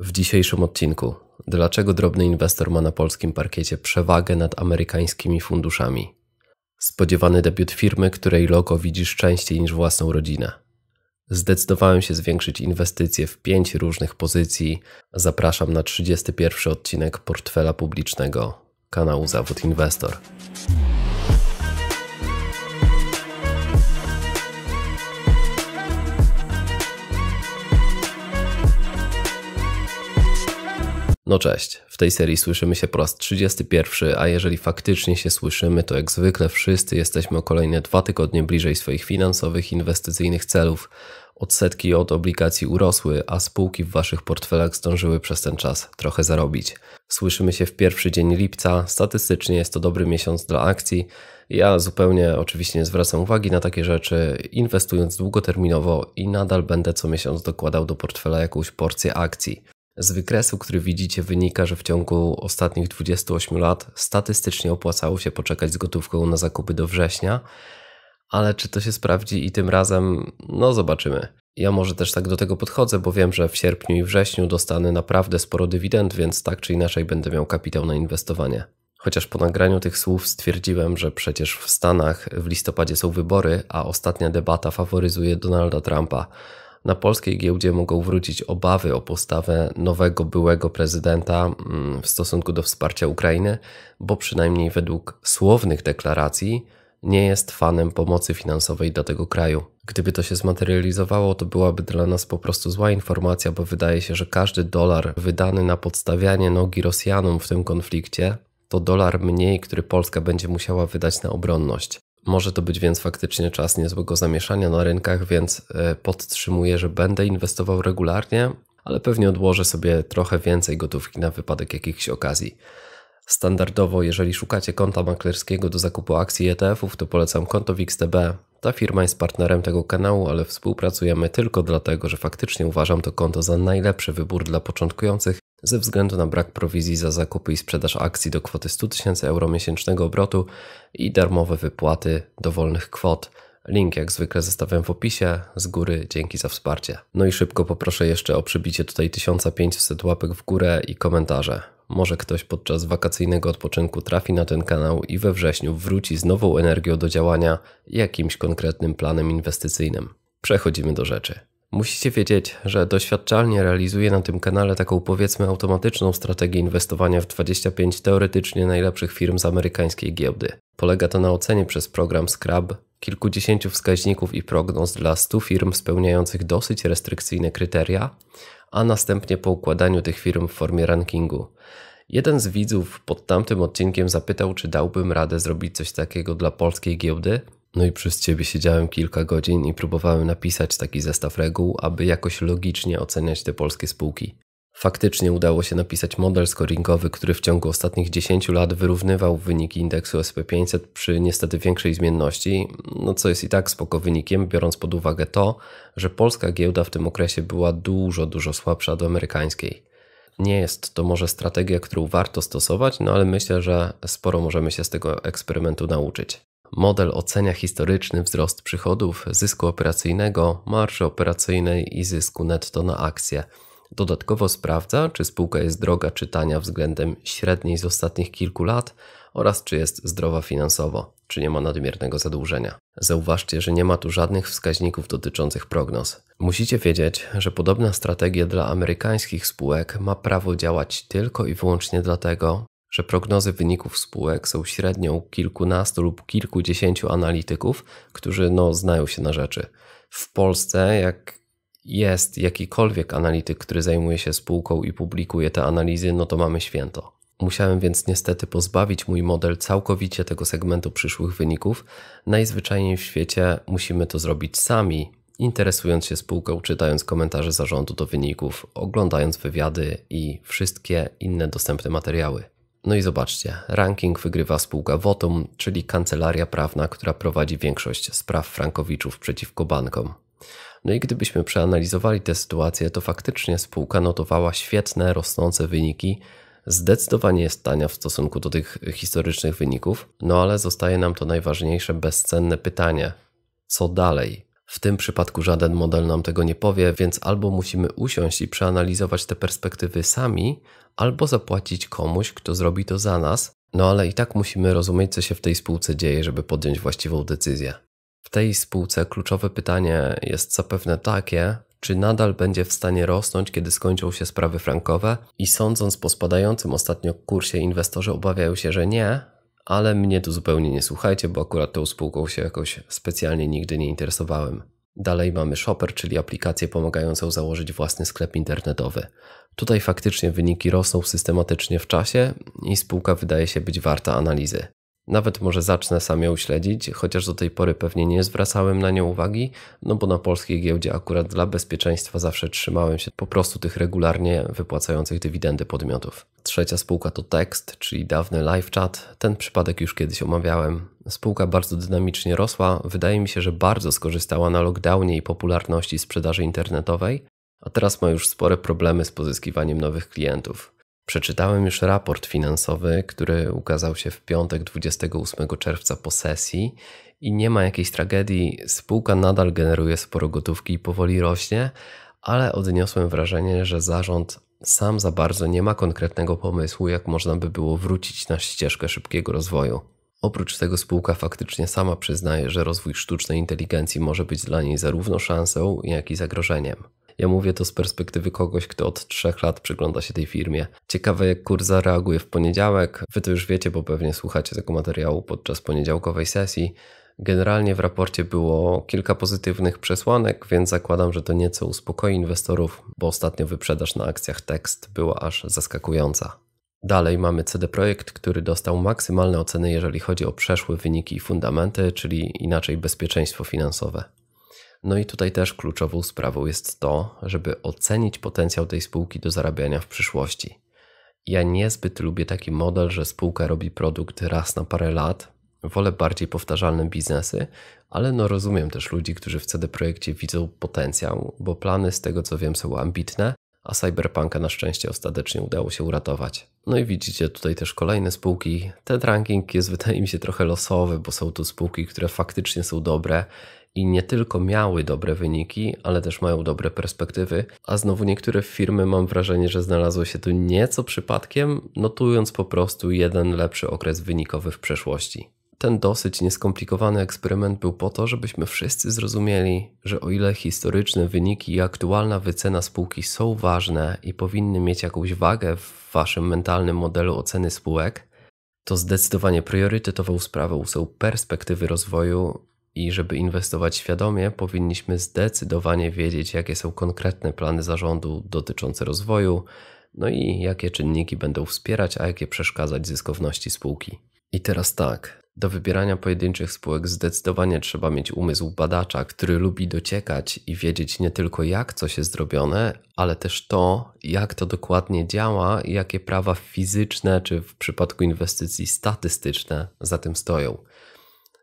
W dzisiejszym odcinku dlaczego drobny inwestor ma na polskim parkiecie przewagę nad amerykańskimi funduszami? Spodziewany debiut firmy, której logo widzisz częściej niż własną rodzinę. Zdecydowałem się zwiększyć inwestycje w pięć różnych pozycji. Zapraszam na 31 odcinek portfela publicznego kanału Zawód Inwestor. No cześć, w tej serii słyszymy się po raz 31, a jeżeli faktycznie się słyszymy, to jak zwykle wszyscy jesteśmy o kolejne dwa tygodnie bliżej swoich finansowych, inwestycyjnych celów. Odsetki od obligacji urosły, a spółki w waszych portfelach zdążyły przez ten czas trochę zarobić. Słyszymy się w pierwszy dzień lipca. Statystycznie jest to dobry miesiąc dla akcji. Ja zupełnie oczywiście nie zwracam uwagi na takie rzeczy, inwestując długoterminowo i nadal będę co miesiąc dokładał do portfela jakąś porcję akcji. Z wykresu, który widzicie, wynika, że w ciągu ostatnich 28 lat statystycznie opłacało się poczekać z gotówką na zakupy do września, ale czy to się sprawdzi i tym razem, no zobaczymy. Ja może też tak do tego podchodzę, bo wiem, że w sierpniu i wrześniu dostanę naprawdę sporo dywidend, więc tak czy inaczej będę miał kapitał na inwestowanie. Chociaż po nagraniu tych słów stwierdziłem, że przecież w Stanach w listopadzie są wybory, a ostatnia debata faworyzuje Donalda Trumpa. Na polskiej giełdzie mogą wrócić obawy o postawę nowego byłego prezydenta mm, w stosunku do wsparcia Ukrainy, bo przynajmniej według słownych deklaracji nie jest fanem pomocy finansowej dla tego kraju. Gdyby to się zmaterializowało, to byłaby dla nas po prostu zła informacja, bo wydaje się, że każdy dolar wydany na podstawianie nogi Rosjanom w tym konflikcie to dolar mniej, który Polska będzie musiała wydać na obronność. Może to być więc faktycznie czas niezłego zamieszania na rynkach, więc e, podtrzymuję, że będę inwestował regularnie, ale pewnie odłożę sobie trochę więcej gotówki na wypadek jakichś okazji. Standardowo, jeżeli szukacie konta maklerskiego do zakupu akcji ETF-ów, to polecam konto WXTB. Ta firma jest partnerem tego kanału, ale współpracujemy tylko dlatego, że faktycznie uważam to konto za najlepszy wybór dla początkujących ze względu na brak prowizji za zakupy i sprzedaż akcji do kwoty 100 tysięcy euro miesięcznego obrotu i darmowe wypłaty dowolnych kwot. Link jak zwykle zostawiam w opisie. Z góry dzięki za wsparcie. No i szybko poproszę jeszcze o przybicie tutaj 1500 łapek w górę i komentarze. Może ktoś podczas wakacyjnego odpoczynku trafi na ten kanał i we wrześniu wróci z nową energią do działania jakimś konkretnym planem inwestycyjnym. Przechodzimy do rzeczy. Musicie wiedzieć, że doświadczalnie realizuję na tym kanale taką powiedzmy automatyczną strategię inwestowania w 25 teoretycznie najlepszych firm z amerykańskiej giełdy. Polega to na ocenie przez program Scrub kilkudziesięciu wskaźników i prognoz dla 100 firm spełniających dosyć restrykcyjne kryteria, a następnie po układaniu tych firm w formie rankingu. Jeden z widzów pod tamtym odcinkiem zapytał, czy dałbym radę zrobić coś takiego dla polskiej giełdy, no i przez ciebie siedziałem kilka godzin i próbowałem napisać taki zestaw reguł, aby jakoś logicznie oceniać te polskie spółki. Faktycznie udało się napisać model scoringowy, który w ciągu ostatnich 10 lat wyrównywał wyniki indeksu SP500 przy niestety większej zmienności, no co jest i tak spoko wynikiem, biorąc pod uwagę to, że polska giełda w tym okresie była dużo, dużo słabsza od amerykańskiej. Nie jest to może strategia, którą warto stosować, no ale myślę, że sporo możemy się z tego eksperymentu nauczyć. Model ocenia historyczny wzrost przychodów, zysku operacyjnego, marży operacyjnej i zysku netto na akcję. Dodatkowo sprawdza, czy spółka jest droga czytania względem średniej z ostatnich kilku lat oraz czy jest zdrowa finansowo, czy nie ma nadmiernego zadłużenia. Zauważcie, że nie ma tu żadnych wskaźników dotyczących prognoz. Musicie wiedzieć, że podobna strategia dla amerykańskich spółek ma prawo działać tylko i wyłącznie dlatego, że prognozy wyników spółek są średnią kilkunastu lub kilkudziesięciu analityków, którzy no, znają się na rzeczy. W Polsce, jak jest jakikolwiek analityk, który zajmuje się spółką i publikuje te analizy, no to mamy święto. Musiałem więc niestety pozbawić mój model całkowicie tego segmentu przyszłych wyników. Najzwyczajniej w świecie musimy to zrobić sami, interesując się spółką, czytając komentarze zarządu do wyników, oglądając wywiady i wszystkie inne dostępne materiały. No i zobaczcie, ranking wygrywa spółka Votum, czyli kancelaria prawna, która prowadzi większość spraw frankowiczów przeciwko bankom. No i gdybyśmy przeanalizowali tę sytuację, to faktycznie spółka notowała świetne, rosnące wyniki, zdecydowanie jest tania w stosunku do tych historycznych wyników, no ale zostaje nam to najważniejsze, bezcenne pytanie: co dalej? W tym przypadku żaden model nam tego nie powie, więc albo musimy usiąść i przeanalizować te perspektywy sami, albo zapłacić komuś, kto zrobi to za nas, no ale i tak musimy rozumieć, co się w tej spółce dzieje, żeby podjąć właściwą decyzję. W tej spółce kluczowe pytanie jest zapewne takie, czy nadal będzie w stanie rosnąć, kiedy skończą się sprawy frankowe i sądząc po spadającym ostatnio kursie inwestorzy obawiają się, że nie, ale mnie tu zupełnie nie słuchajcie, bo akurat tą spółką się jakoś specjalnie nigdy nie interesowałem. Dalej mamy Shopper, czyli aplikację pomagającą założyć własny sklep internetowy. Tutaj faktycznie wyniki rosną systematycznie w czasie i spółka wydaje się być warta analizy. Nawet może zacznę sam ją śledzić, chociaż do tej pory pewnie nie zwracałem na nią uwagi, no bo na polskiej giełdzie akurat dla bezpieczeństwa zawsze trzymałem się po prostu tych regularnie wypłacających dywidendy podmiotów. Trzecia spółka to Text, czyli dawny live chat. Ten przypadek już kiedyś omawiałem. Spółka bardzo dynamicznie rosła, wydaje mi się, że bardzo skorzystała na lockdownie i popularności sprzedaży internetowej, a teraz ma już spore problemy z pozyskiwaniem nowych klientów. Przeczytałem już raport finansowy, który ukazał się w piątek 28 czerwca po sesji i nie ma jakiejś tragedii. Spółka nadal generuje sporo gotówki i powoli rośnie, ale odniosłem wrażenie, że zarząd sam za bardzo nie ma konkretnego pomysłu, jak można by było wrócić na ścieżkę szybkiego rozwoju. Oprócz tego spółka faktycznie sama przyznaje, że rozwój sztucznej inteligencji może być dla niej zarówno szansą, jak i zagrożeniem. Ja mówię to z perspektywy kogoś, kto od trzech lat przygląda się tej firmie. Ciekawe, jak kurs zareaguje w poniedziałek. Wy to już wiecie, bo pewnie słuchacie tego materiału podczas poniedziałkowej sesji. Generalnie w raporcie było kilka pozytywnych przesłanek, więc zakładam, że to nieco uspokoi inwestorów, bo ostatnio wyprzedaż na akcjach tekst była aż zaskakująca. Dalej mamy CD Projekt, który dostał maksymalne oceny, jeżeli chodzi o przeszłe wyniki i fundamenty, czyli inaczej bezpieczeństwo finansowe. No i tutaj też kluczową sprawą jest to, żeby ocenić potencjał tej spółki do zarabiania w przyszłości. Ja niezbyt lubię taki model, że spółka robi produkt raz na parę lat. Wolę bardziej powtarzalne biznesy, ale no rozumiem też ludzi, którzy w CD Projekcie widzą potencjał, bo plany z tego co wiem są ambitne, a Cyberpunka na szczęście ostatecznie udało się uratować. No i widzicie tutaj też kolejne spółki. Ten ranking jest wydaje mi się trochę losowy, bo są tu spółki, które faktycznie są dobre i nie tylko miały dobre wyniki, ale też mają dobre perspektywy. A znowu niektóre firmy mam wrażenie, że znalazły się tu nieco przypadkiem, notując po prostu jeden lepszy okres wynikowy w przeszłości. Ten dosyć nieskomplikowany eksperyment był po to, żebyśmy wszyscy zrozumieli, że o ile historyczne wyniki i aktualna wycena spółki są ważne i powinny mieć jakąś wagę w waszym mentalnym modelu oceny spółek, to zdecydowanie priorytetową sprawą są perspektywy rozwoju i żeby inwestować świadomie, powinniśmy zdecydowanie wiedzieć, jakie są konkretne plany zarządu dotyczące rozwoju, no i jakie czynniki będą wspierać, a jakie przeszkadzać zyskowności spółki. I teraz tak, do wybierania pojedynczych spółek zdecydowanie trzeba mieć umysł badacza, który lubi dociekać i wiedzieć nie tylko jak coś jest zrobione, ale też to, jak to dokładnie działa i jakie prawa fizyczne czy w przypadku inwestycji statystyczne za tym stoją.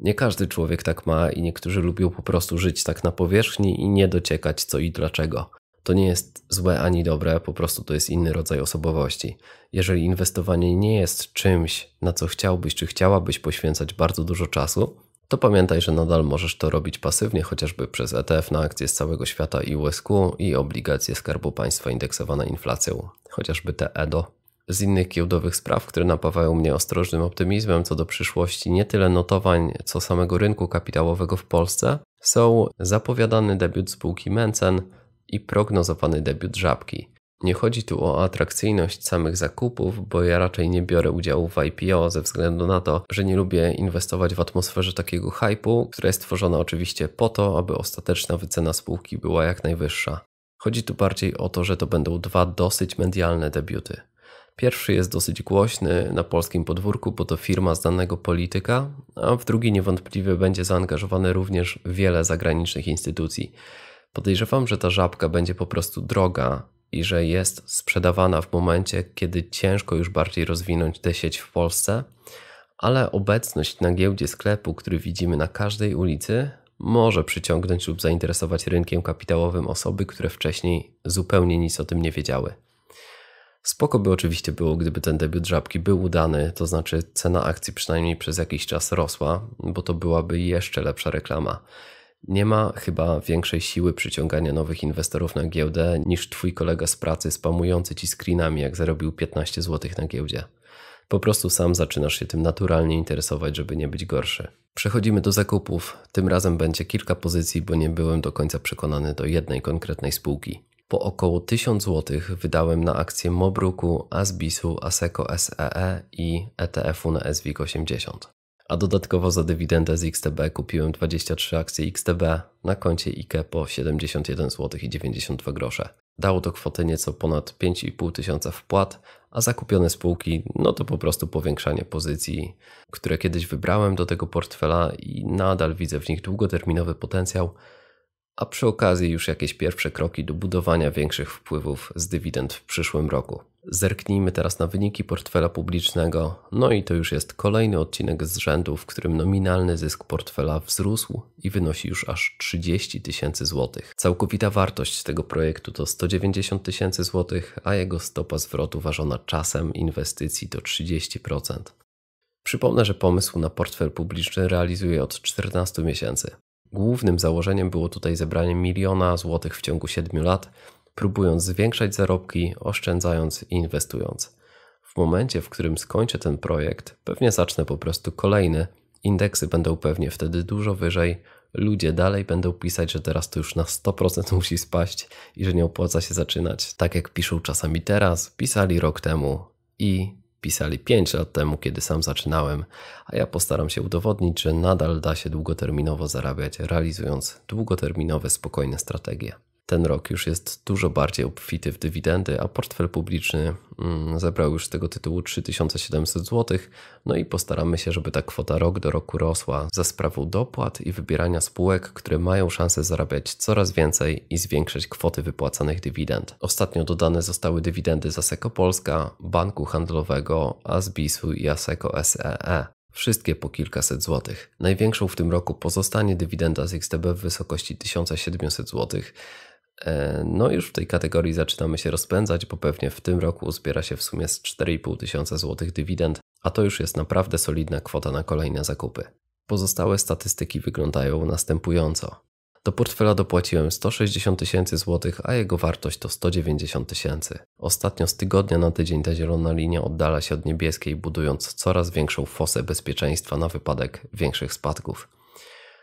Nie każdy człowiek tak ma i niektórzy lubią po prostu żyć tak na powierzchni i nie dociekać co i dlaczego. To nie jest złe ani dobre, po prostu to jest inny rodzaj osobowości. Jeżeli inwestowanie nie jest czymś, na co chciałbyś czy chciałabyś poświęcać bardzo dużo czasu, to pamiętaj, że nadal możesz to robić pasywnie, chociażby przez ETF na akcje z całego świata i USQ i obligacje Skarbu Państwa indeksowane inflacją, chociażby te EDO z innych giełdowych spraw, które napawają mnie ostrożnym optymizmem co do przyszłości nie tyle notowań, co samego rynku kapitałowego w Polsce, są zapowiadany debiut spółki Mencen i prognozowany debiut Żabki. Nie chodzi tu o atrakcyjność samych zakupów, bo ja raczej nie biorę udziału w IPO ze względu na to, że nie lubię inwestować w atmosferze takiego hypu, która jest tworzona oczywiście po to, aby ostateczna wycena spółki była jak najwyższa. Chodzi tu bardziej o to, że to będą dwa dosyć medialne debiuty. Pierwszy jest dosyć głośny na polskim podwórku, bo to firma znanego polityka, a w drugi niewątpliwie będzie zaangażowane również wiele zagranicznych instytucji. Podejrzewam, że ta żabka będzie po prostu droga i że jest sprzedawana w momencie, kiedy ciężko już bardziej rozwinąć tę sieć w Polsce, ale obecność na giełdzie sklepu, który widzimy na każdej ulicy, może przyciągnąć lub zainteresować rynkiem kapitałowym osoby, które wcześniej zupełnie nic o tym nie wiedziały. Spoko by oczywiście było, gdyby ten debiut żabki był udany, to znaczy cena akcji przynajmniej przez jakiś czas rosła, bo to byłaby jeszcze lepsza reklama. Nie ma chyba większej siły przyciągania nowych inwestorów na giełdę niż twój kolega z pracy spamujący ci screenami, jak zarobił 15 zł na giełdzie. Po prostu sam zaczynasz się tym naturalnie interesować, żeby nie być gorszy. Przechodzimy do zakupów. Tym razem będzie kilka pozycji, bo nie byłem do końca przekonany do jednej konkretnej spółki. Po około 1000 zł wydałem na akcje Mobruku, Asbisu, Aseco SEE e i ETF-u na SWIG 80. A dodatkowo za dywidendę z XTB kupiłem 23 akcje XTB na koncie IKE po 71 zł i 92 grosze. Dało to kwotę nieco ponad 5,5 tysiąca wpłat, a zakupione spółki no to po prostu powiększanie pozycji, które kiedyś wybrałem do tego portfela i nadal widzę w nich długoterminowy potencjał, a przy okazji już jakieś pierwsze kroki do budowania większych wpływów z dywidend w przyszłym roku. Zerknijmy teraz na wyniki portfela publicznego. No i to już jest kolejny odcinek z rzędu, w którym nominalny zysk portfela wzrósł i wynosi już aż 30 tysięcy złotych. Całkowita wartość tego projektu to 190 tysięcy złotych, a jego stopa zwrotu ważona czasem inwestycji to 30%. Przypomnę, że pomysł na portfel publiczny realizuje od 14 miesięcy. Głównym założeniem było tutaj zebranie miliona złotych w ciągu 7 lat, próbując zwiększać zarobki, oszczędzając i inwestując. W momencie, w którym skończę ten projekt, pewnie zacznę po prostu kolejny. Indeksy będą pewnie wtedy dużo wyżej. Ludzie dalej będą pisać, że teraz to już na 100% musi spaść i że nie opłaca się zaczynać. Tak jak piszą czasami teraz, pisali rok temu i pisali 5 lat temu, kiedy sam zaczynałem, a ja postaram się udowodnić, że nadal da się długoterminowo zarabiać, realizując długoterminowe, spokojne strategie ten rok już jest dużo bardziej obfity w dywidendy, a portfel publiczny mm, zebrał już z tego tytułu 3700 zł. No i postaramy się, żeby ta kwota rok do roku rosła za sprawą dopłat i wybierania spółek, które mają szansę zarabiać coraz więcej i zwiększać kwoty wypłacanych dywidend. Ostatnio dodane zostały dywidendy z Aseco Polska, Banku Handlowego, ASBIS-u i Aseco SEE e. wszystkie po kilkaset złotych. Największą w tym roku pozostanie dywidenda z XTB w wysokości 1700 złotych. E, no już w tej kategorii zaczynamy się rozpędzać, bo pewnie w tym roku uzbiera się w sumie z 4,5 tysiąca złotych dywidend, a to już jest naprawdę solidna kwota na kolejne zakupy. Pozostałe statystyki wyglądają następująco. Do portfela dopłaciłem 160 tysięcy złotych, a jego wartość to 190 tysięcy. Ostatnio z tygodnia na tydzień ta zielona linia oddala się od niebieskiej, budując coraz większą fosę bezpieczeństwa na wypadek większych spadków.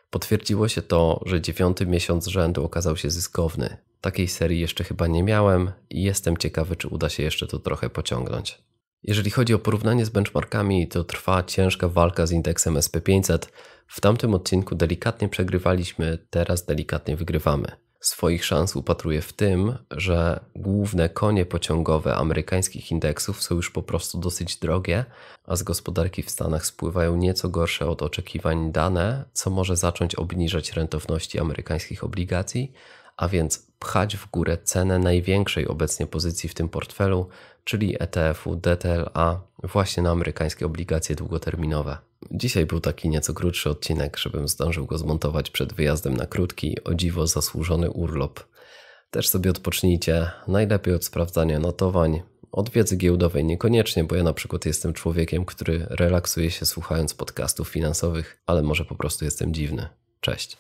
Potwierdziło się to, że dziewiąty miesiąc rzędu okazał się zyskowny. Takiej serii jeszcze chyba nie miałem i jestem ciekawy, czy uda się jeszcze to trochę pociągnąć. Jeżeli chodzi o porównanie z benchmarkami, to trwa ciężka walka z indeksem SP500. W tamtym odcinku delikatnie przegrywaliśmy, teraz delikatnie wygrywamy. Swoich szans upatruję w tym, że główne konie pociągowe amerykańskich indeksów są już po prostu dosyć drogie, a z gospodarki w Stanach spływają nieco gorsze od oczekiwań dane, co może zacząć obniżać rentowności amerykańskich obligacji, a więc pchać w górę cenę największej obecnie pozycji w tym portfelu, czyli ETF-u DTLA, właśnie na amerykańskie obligacje długoterminowe. Dzisiaj był taki nieco krótszy odcinek, żebym zdążył go zmontować przed wyjazdem na krótki, o dziwo zasłużony urlop. Też sobie odpocznijcie, najlepiej od sprawdzania notowań, od wiedzy giełdowej niekoniecznie, bo ja na przykład jestem człowiekiem, który relaksuje się słuchając podcastów finansowych, ale może po prostu jestem dziwny. Cześć.